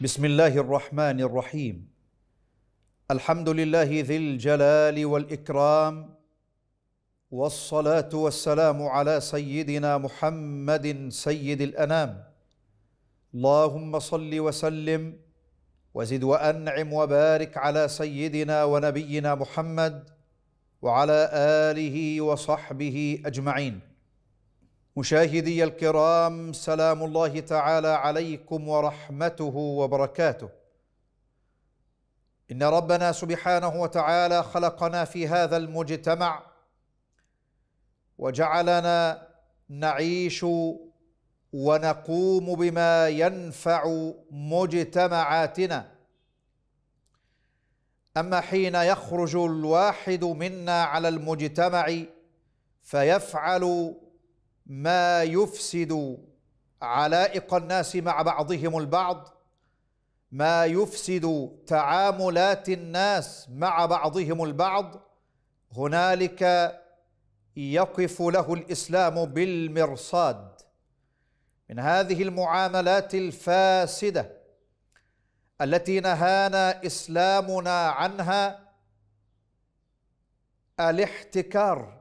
بسم الله الرحمن الرحيم الحمد لله ذي الجلال والاكرام والصلاه والسلام على سيدنا محمد سيد الانام اللهم صل وسلم وزد وانعم وبارك على سيدنا ونبينا محمد وعلى اله وصحبه اجمعين مشاهدي الكرام سلام الله تعالى عليكم ورحمته وبركاته ان ربنا سبحانه وتعالى خلقنا في هذا المجتمع وجعلنا نعيش ونقوم بما ينفع مجتمعاتنا اما حين يخرج الواحد منا على المجتمع فيفعل ما يفسد علائق الناس مع بعضهم البعض ما يفسد تعاملات الناس مع بعضهم البعض هنالك يقف له الاسلام بالمرصاد من هذه المعاملات الفاسده التي نهانا اسلامنا عنها الاحتكار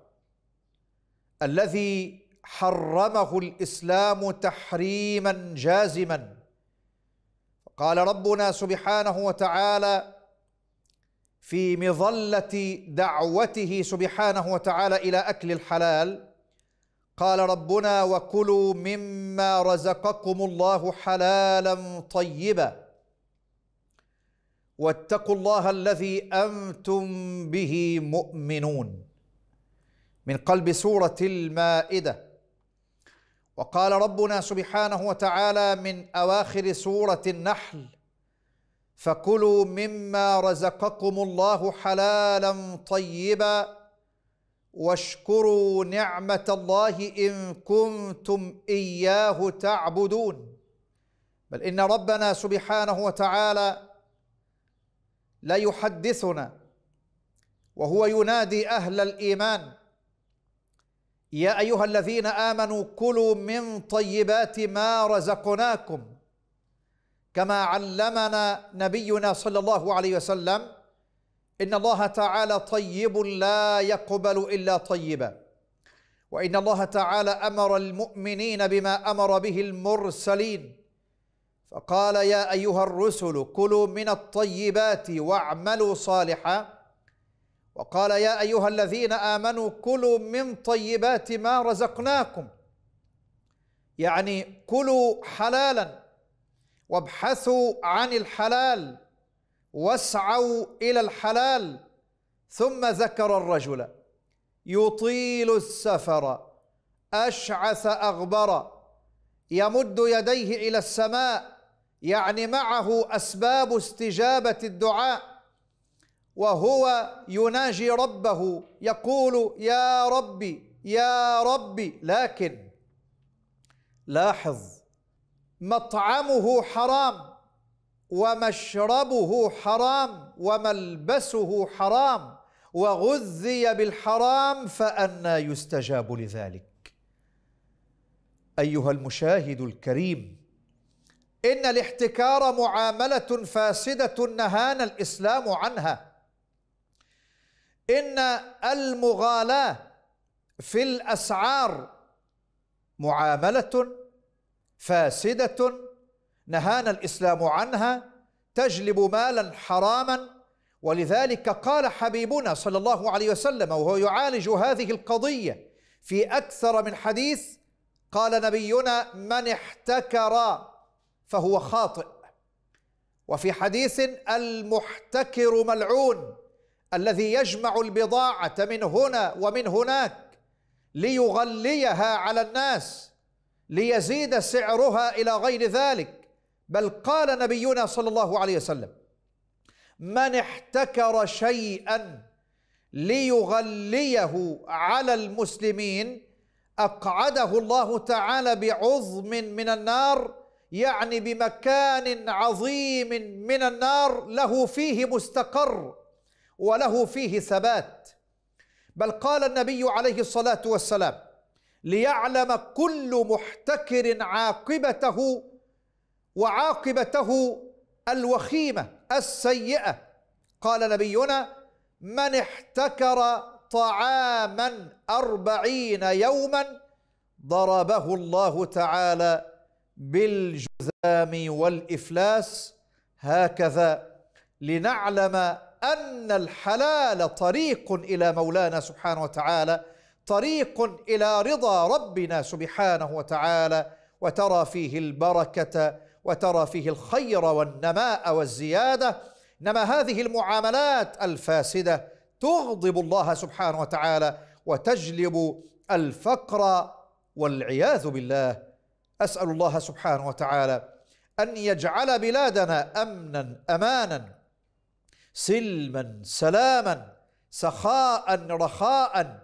الذي حرمه الاسلام تحريما جازما قال ربنا سبحانه وتعالى في مظله دعوته سبحانه وتعالى الى اكل الحلال قال ربنا وكلوا مما رزقكم الله حلالا طيبا واتقوا الله الذي انتم به مؤمنون من قلب سوره المائده وقال ربنا سبحانه وتعالى من اواخر سوره النحل فكلوا مما رزقكم الله حلالا طيبا واشكروا نعمه الله ان كنتم اياه تعبدون بل ان ربنا سبحانه وتعالى لا يحدثنا وهو ينادي اهل الايمان يا ايها الذين امنوا كلوا من طيبات ما رزقناكم كما علمنا نبينا صلى الله عليه وسلم ان الله تعالى طيب لا يقبل الا طيبا وان الله تعالى امر المؤمنين بما امر به المرسلين فقال يا ايها الرسل كلوا من الطيبات واعملوا صالحا وقال يا أيها الذين آمنوا كلوا من طيبات ما رزقناكم يعني كلوا حلالا وابحثوا عن الحلال واسعوا إلى الحلال ثم ذكر الرجل يطيل السفر أشعث أغبر يمد يديه إلى السماء يعني معه أسباب استجابة الدعاء وهو يناجي ربه يقول يا ربي يا ربي لكن لاحظ مطعمه حرام ومشربه حرام وملبسه حرام وغذي بالحرام فأنى يستجاب لذلك أيها المشاهد الكريم إن الاحتكار معاملة فاسدة نهانا الإسلام عنها إن المغالاة في الأسعار معاملة فاسدة نهانا الإسلام عنها تجلب مالا حراما ولذلك قال حبيبنا صلى الله عليه وسلم وهو يعالج هذه القضية في أكثر من حديث قال نبينا من احتكر فهو خاطئ وفي حديث المحتكر ملعون الذي يجمع البضاعة من هنا ومن هناك ليغليها على الناس ليزيد سعرها إلى غير ذلك بل قال نبينا صلى الله عليه وسلم من احتكر شيئا ليغليه على المسلمين أقعده الله تعالى بعظم من النار يعني بمكان عظيم من النار له فيه مستقر وله فيه ثبات بل قال النبي عليه الصلاة والسلام ليعلم كل محتكر عاقبته وعاقبته الوخيمة السيئة قال نبينا من احتكر طعاما أربعين يوما ضربه الله تعالى بالجذام والإفلاس هكذا لنعلم أن الحلال طريق إلى مولانا سبحانه وتعالى طريق إلى رضا ربنا سبحانه وتعالى وترى فيه البركة وترى فيه الخير والنماء والزيادة إنما هذه المعاملات الفاسدة تغضب الله سبحانه وتعالى وتجلب الفقر والعياذ بالله أسأل الله سبحانه وتعالى أن يجعل بلادنا أمنا أمانا سلما سلاما سخاء رخاء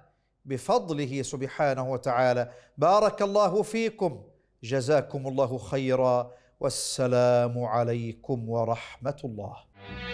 بفضله سبحانه وتعالى بارك الله فيكم جزاكم الله خيرا والسلام عليكم ورحمه الله